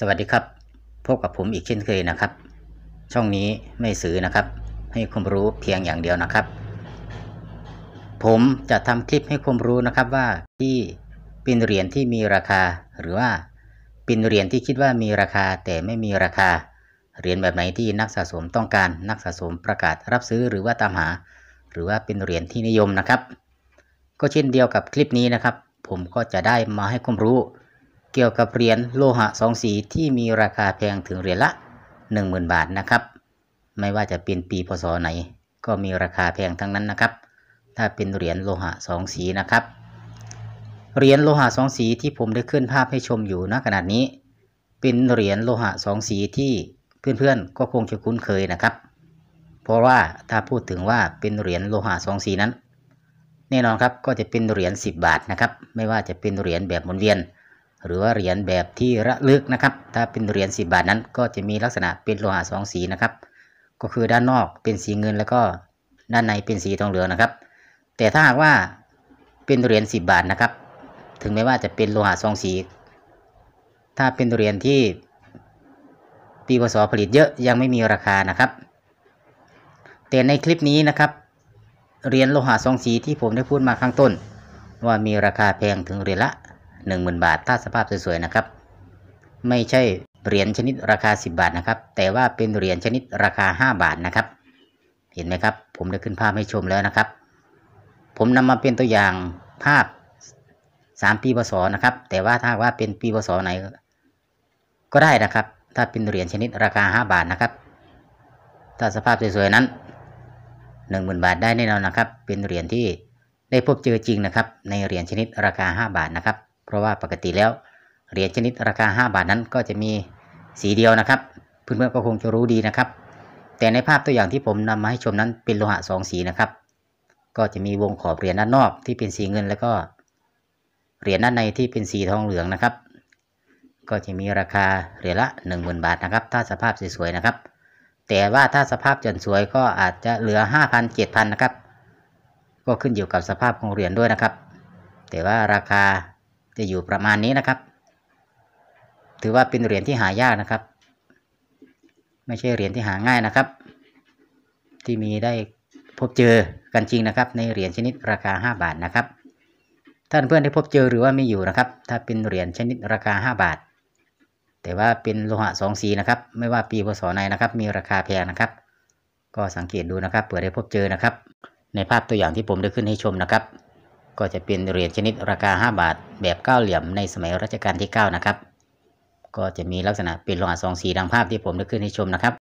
สวัสดีครับพบกับผมอีกเช่นเคยนะครับ ช่องนี้ไม่ซื้อนะครับให้ความรู้เพียงอย่างเดียวนะครับ ผมจะทำคลิปให้ความรู้นะครับว่าที่เป็นเหรียญที่มีราคา หรือว่าเป็นเหรียญที่คิดว่ามีราคาแต่ไม่มีราคาเหรียญแบบไหนที่นักสะสมต้องการนักสะสมประกาศรับซื้อหรือว่าตามหา หรือว่าเป็นเหรียญที่นิยมนะครับ ก็เช่นเดียวกับคลิปนี้นะครับ ผมก็จะได้มาให้ความรู้เกี่ยวกับเหรียญโลหะสองสีที่มีราคาแพงถึงเหรียญละ 10,000 บาทนะครับ ไม่ว่าจะเป็นปีพศไหน ก็มีราคาแพงทั้งนั้นนะครับ ถ้าเป็นเหรียญโลหะสองสีนะครับเหรียญโลหะสองสีที่ผมได้ขึ้นภาพให้ชมอยู่ณขณะนี้ เป็นเหรียญโลหะสองสีที่เพื่อนๆ ก็คงจะคุ้นเคยนะครับ เพราะว่าถ้าพูดถึงว่าเป็นเหรียญโลหะสองสีนั้นแน่นอนครับก็จะเป็นเหรียญ10 บาทนะครับ ไม่ว่าจะเป็นเหรียญแบบหมุนเวียนหรือว่าเหรียญแบบที่ระลึกนะครับ ถ้าเป็นเหรียญ10 บาทนั้นก็จะมีลักษณะเป็นโลหะสองสีนะครับ ก็คือด้านนอกเป็นสีเงินแล้วก็ด้านในเป็นสีทองเหลืองนะครับ แต่ถ้าหากว่าเป็นเหรียญ10 บาทนะครับ ถึงแม้ว่าจะเป็นโลหะสองสีถ้าเป็นเหรียญที่ปีพศผลิตเยอะยังไม่มีราคานะครับ แต่ในคลิปนี้นะครับเหรียญโลหะสองสีที่ผมได้พูดมาข้างต้นว่ามีราคาแพงถึงเหรียญละ10,000 บาท ถ้าสภาพสวยๆนะครับ ไม่ใช่เหรียญชนิดราคา 10 บาทนะครับ แต่ว่าเป็นเหรียญชนิดราคา 5 บาทนะครับ เห็นไหมครับ ผมได้ขึ้นภาพให้ชมแล้วนะครับ ผมนำมาเป็นตัวอย่างภาพ 3 ปีพศนะครับ แต่ว่าถ้าว่าเป็นปีพศไหน ก็ได้นะครับ ถ้าเป็นเหรียญชนิดราคา 5 บาทนะครับ ถ้าสภาพสวยๆนั้น 10,000 บาทได้แน่นอนนะครับ เป็นเหรียญที่ได้พบเจอจริงนะครับ ในเหรียญชนิดราคา 5 บาทนะครับราะว่าปกติแล้วเหรียญชนิดราคา 5 บาทนั้นก็จะมีสีเดียวนะครับเพื่อนๆก็คงจะรู้ดีนะครับ แต่ในภาพตัวอย่างที่ผมนำมาให้ชมนั้นเป็นโลหะ2สีนะครับ ก็จะมีวงขอบเหรียญด้านนอก ที่เป็นสีเงินแล้วก็เหรียญด้านในที่เป็นสีทองเหลืองนะครับ ก็จะมีราคาเหรียญละ10,000บาทนะครับ ถ้าสภาพสวยๆนะครับ แต่ว่าถ้าสภาพจนสวยก็อาจจะเหลือ5,000 7,000นะครับก็ขึ้นอยู่กับสภาพของเหรียญด้วยนะครับ แต่ว่าราคาจะอยู่ประมาณนี้นะครับ ถือว่าเป็นเหรียญที่หายากนะครับ ไม่ใช่เหรียญที่หาง่ายนะครับ ที่มีได้พบเจอกันจริงนะครับ ในเหรียญชนิดราคา5 บาทนะครับ ท่านเพื่อนได้พบเจอหรือว่ามีอยู่นะครับ ถ้าเป็นเหรียญชนิดราคา5 บาท แต่ว่าเป็นโลหะสองสีนะครับไม่ว่าปีพศไหนนะครับ มีราคาแพงนะครับ ก็สังเกตดูนะครับเผื่อได้พบเจอนะครับ ในภาพตัวอย่างที่ผมได้ขึ้นให้ชมนะครับก็จะเป็นเหรียญชนิดราคา5 บาทแบบเก้าเหลี่ยมในสมัยรัชกาลที่ 9 นะครับ ก็จะมีลักษณะเป็นลลหะสองสีดังภาพที่ผมได้ขึ้นให้ชมนะครับ